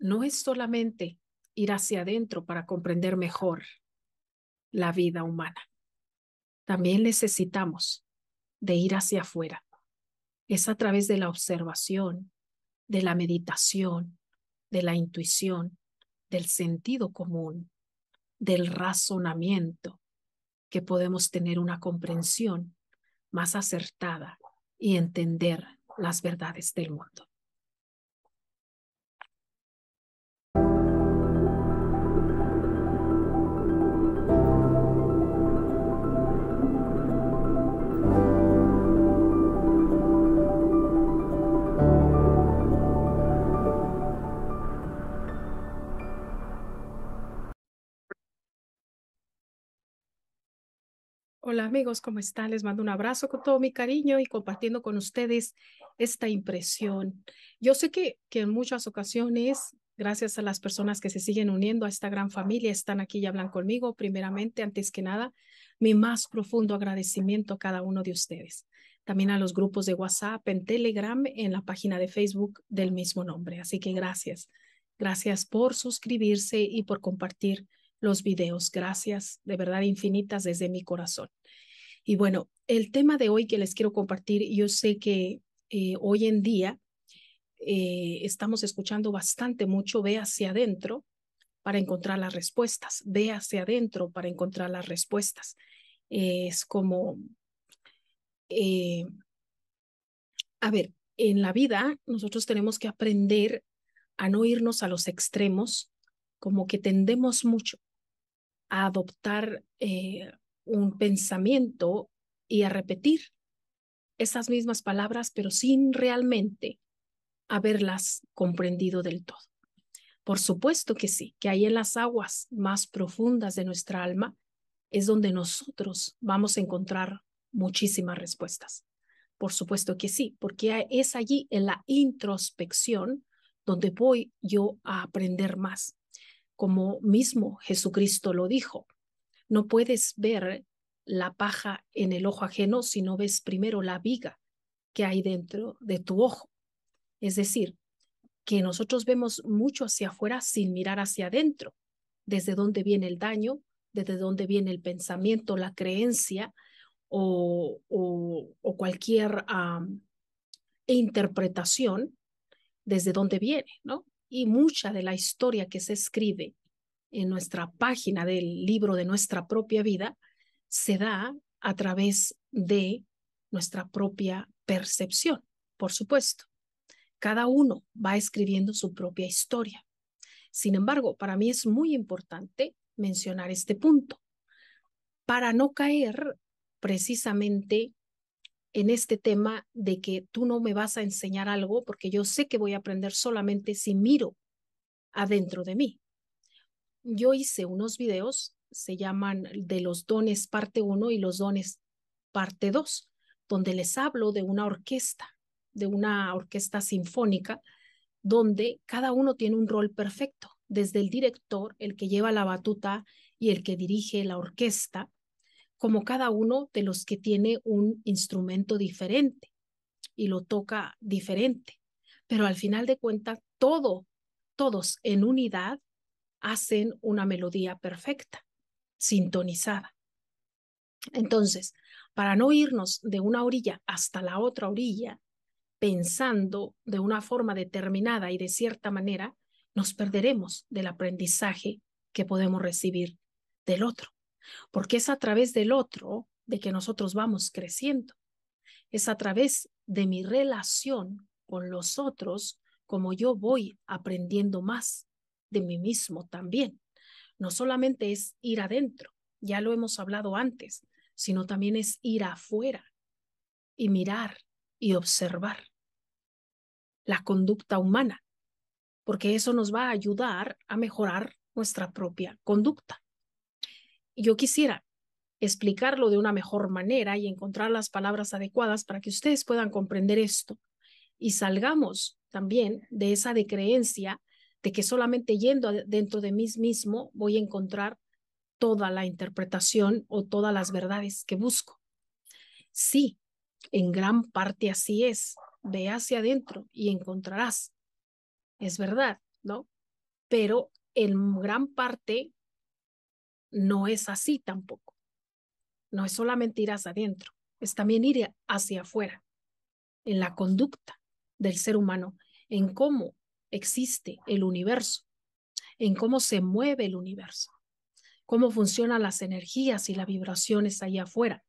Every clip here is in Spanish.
no es solamente ir hacia adentro para comprender mejor la vida humana. También necesitamos de ir hacia afuera. Es a través de la observación, de la meditación, de la intuición, del sentido común, del razonamiento, que podemos tener una comprensión más acertada y entender las verdades del mundo. Hola amigos, ¿cómo están? Les mando un abrazo con todo mi cariño y compartiendo con ustedes esta impresión. Yo sé que, en muchas ocasiones, gracias a las personas que se siguen uniendo a esta gran familia, están aquí y hablan conmigo. Primeramente, antes que nada, mi más profundo agradecimiento a cada uno de ustedes. También a los grupos de WhatsApp, en Telegram, en la página de Facebook del mismo nombre. Así que gracias. Gracias por suscribirse y por compartir los videos. Gracias, de verdad, infinitas desde mi corazón. Y bueno, el tema de hoy que les quiero compartir, yo sé que eh, hoy en día eh, estamos escuchando bastante mucho, ve hacia adentro para encontrar las respuestas, ve hacia adentro para encontrar las respuestas. es como, eh, a ver, en la vida nosotros tenemos que aprender a no irnos a los extremos, como que tendemos mucho a adoptar eh, un pensamiento y a repetir esas mismas palabras, pero sin realmente haberlas comprendido del todo. Por supuesto que sí, que ahí en las aguas más profundas de nuestra alma es donde nosotros vamos a encontrar muchísimas respuestas. Por supuesto que sí, porque es allí en la introspección donde voy yo a aprender más, como mismo Jesucristo lo dijo. No puedes ver la paja en el ojo ajeno si no ves primero la viga que hay dentro de tu ojo. Es decir, que nosotros vemos mucho hacia afuera sin mirar hacia adentro, desde dónde viene el daño, desde dónde viene el pensamiento, la creencia o, cualquier interpretación, desde dónde viene, ¿no? y mucha de la historia que se escribe en nuestra página del libro de nuestra propia vida se da a través de nuestra propia percepción, por supuesto. Cada uno va escribiendo su propia historia. Sin embargo, para mí es muy importante mencionar este punto para no caer precisamente en este tema de que tú no me vas a enseñar algo porque yo sé que voy a aprender solamente si miro adentro de mí. Yo hice unos videos, se llaman de los dones parte 1 y los dones parte 2, donde les hablo de una orquesta, de una orquesta sinfónica, donde cada uno tiene un rol perfecto, desde el director, el que lleva la batuta y el que dirige la orquesta, como cada uno de los que tiene un instrumento diferente y lo toca diferente. Pero al final de cuentas, todo, todos en unidad hacen una melodía perfecta, sintonizada. Entonces, para no irnos de una orilla hasta la otra orilla, pensando de una forma determinada y de cierta manera, nos perderemos del aprendizaje que podemos recibir del otro porque es a través del otro de que nosotros vamos creciendo. Es a través de mi relación con los otros como yo voy aprendiendo más de mí mismo también. No solamente es ir adentro, ya lo hemos hablado antes, sino también es ir afuera y mirar y observar la conducta humana, porque eso nos va a ayudar a mejorar nuestra propia conducta yo quisiera explicarlo de una mejor manera y encontrar las palabras adecuadas para que ustedes puedan comprender esto y salgamos también de esa decreencia de que solamente yendo dentro de mí mismo voy a encontrar toda la interpretación o todas las verdades que busco. Sí, en gran parte así es. Ve hacia adentro y encontrarás. Es verdad, ¿no? Pero en gran parte no es así tampoco. No es solamente ir hacia adentro, es también ir hacia afuera, en la conducta del ser humano, en cómo existe el universo, en cómo se mueve el universo, cómo funcionan las energías y las vibraciones allá afuera.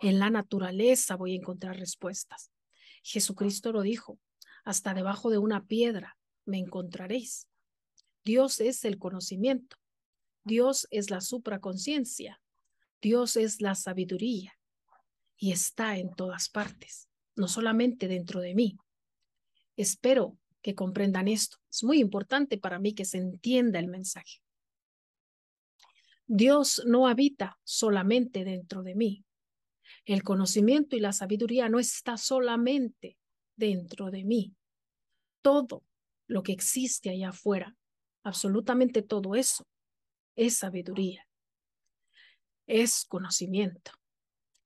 En la naturaleza voy a encontrar respuestas. Jesucristo lo dijo, hasta debajo de una piedra me encontraréis. Dios es el conocimiento. Dios es la supraconciencia, Dios es la sabiduría y está en todas partes, no solamente dentro de mí. Espero que comprendan esto. Es muy importante para mí que se entienda el mensaje. Dios no habita solamente dentro de mí. El conocimiento y la sabiduría no está solamente dentro de mí. Todo lo que existe allá afuera, absolutamente todo eso, es sabiduría, es conocimiento.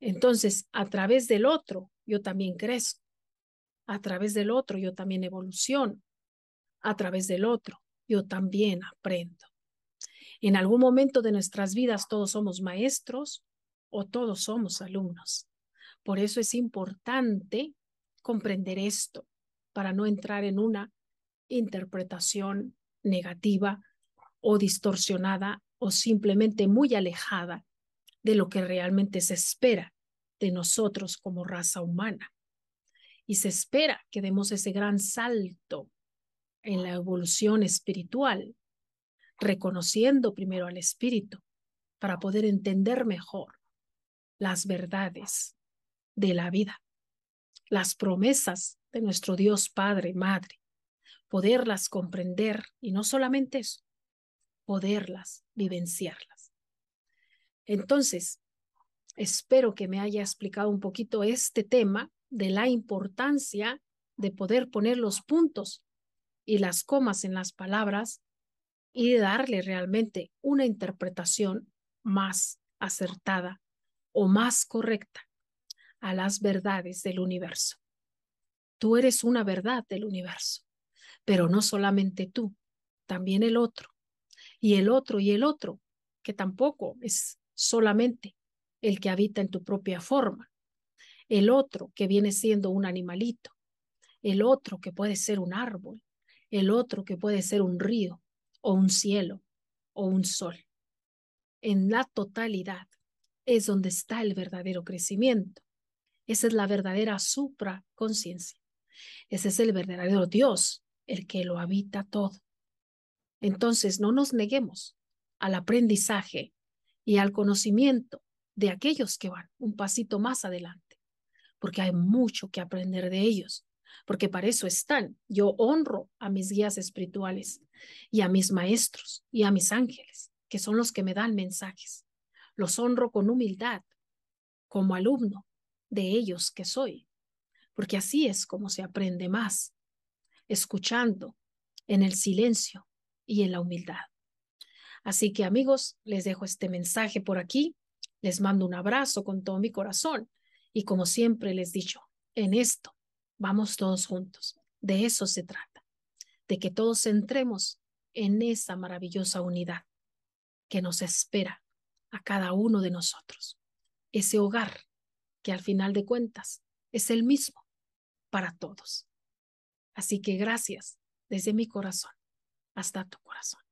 Entonces, a través del otro, yo también crezco. A través del otro, yo también evoluciono. A través del otro, yo también aprendo. En algún momento de nuestras vidas todos somos maestros o todos somos alumnos. Por eso es importante comprender esto para no entrar en una interpretación negativa o distorsionada o simplemente muy alejada de lo que realmente se espera de nosotros como raza humana. Y se espera que demos ese gran salto en la evolución espiritual, reconociendo primero al espíritu para poder entender mejor las verdades de la vida, las promesas de nuestro Dios Padre, Madre, poderlas comprender y no solamente eso, poderlas, vivenciarlas. Entonces, espero que me haya explicado un poquito este tema de la importancia de poder poner los puntos y las comas en las palabras y darle realmente una interpretación más acertada o más correcta a las verdades del universo. Tú eres una verdad del universo, pero no solamente tú, también el otro, y el otro y el otro, que tampoco es solamente el que habita en tu propia forma, el otro que viene siendo un animalito, el otro que puede ser un árbol, el otro que puede ser un río o un cielo o un sol. En la totalidad es donde está el verdadero crecimiento. Esa es la verdadera supraconciencia. Ese es el verdadero Dios, el que lo habita todo. Entonces, no nos neguemos al aprendizaje y al conocimiento de aquellos que van un pasito más adelante, porque hay mucho que aprender de ellos, porque para eso están. Yo honro a mis guías espirituales y a mis maestros y a mis ángeles, que son los que me dan mensajes. Los honro con humildad, como alumno de ellos que soy, porque así es como se aprende más, escuchando en el silencio y en la humildad. Así que amigos, les dejo este mensaje por aquí. Les mando un abrazo con todo mi corazón. Y como siempre les dicho, en esto vamos todos juntos. De eso se trata. De que todos entremos en esa maravillosa unidad que nos espera a cada uno de nosotros. Ese hogar que al final de cuentas es el mismo para todos. Así que gracias desde mi corazón hasta tu corazón.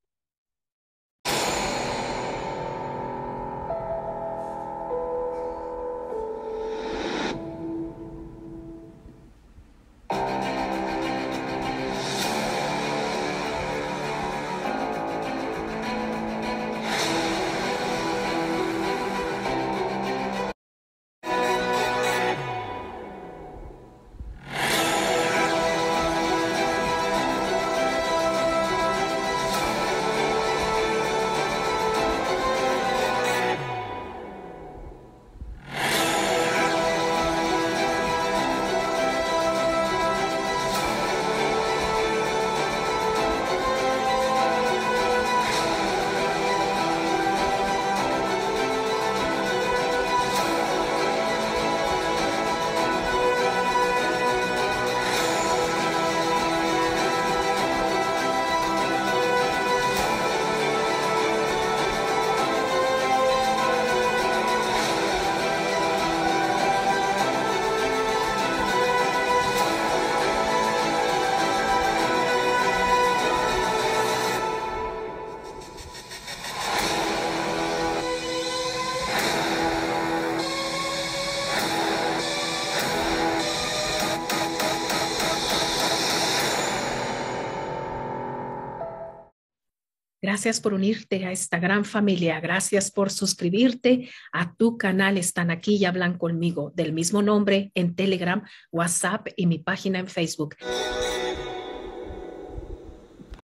Gracias por unirte a esta gran familia. Gracias por suscribirte a tu canal. Están aquí y hablan conmigo del mismo nombre en Telegram, WhatsApp y mi página en Facebook.